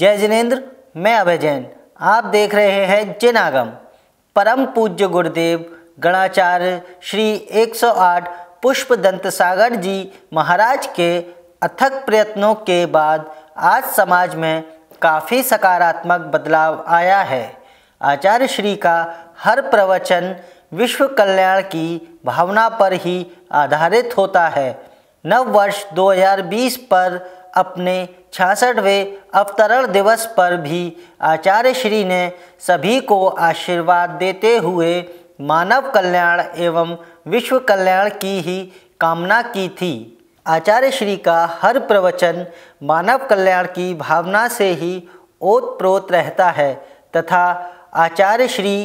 जय जिनेन्द्र मैं अभय जैन आप देख रहे हैं जिनागम परम पूज्य गुरुदेव गणाचार्य श्री 108 पुष्प दंत सागर जी महाराज के अथक प्रयत्नों के बाद आज समाज में काफ़ी सकारात्मक बदलाव आया है आचार्य श्री का हर प्रवचन विश्व कल्याण की भावना पर ही आधारित होता है नव वर्ष 2020 पर अपने छियासठवें अवतरण दिवस पर भी आचार्य श्री ने सभी को आशीर्वाद देते हुए मानव कल्याण एवं विश्व कल्याण की ही कामना की थी आचार्य श्री का हर प्रवचन मानव कल्याण की भावना से ही ओत प्रोत रहता है तथा आचार्य श्री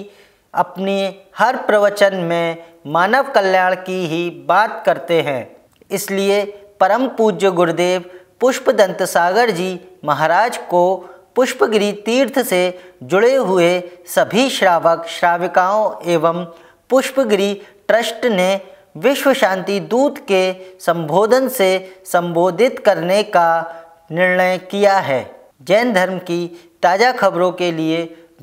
अपने हर प्रवचन में मानव कल्याण की ही बात करते हैं इसलिए परम पूज्य गुरुदेव पुष्प दंत सागर जी महाराज को पुष्पगिरी तीर्थ से जुड़े हुए सभी श्रावक श्राविकाओं एवं पुष्पगिरी ट्रस्ट ने विश्व शांति दूत के संबोधन से संबोधित करने का निर्णय किया है जैन धर्म की ताज़ा खबरों के लिए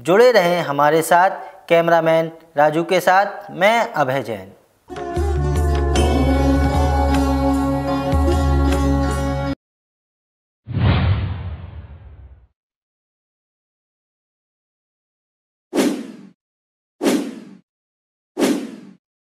जुड़े रहें हमारे साथ कैमरामैन राजू के साथ मैं अभय जैन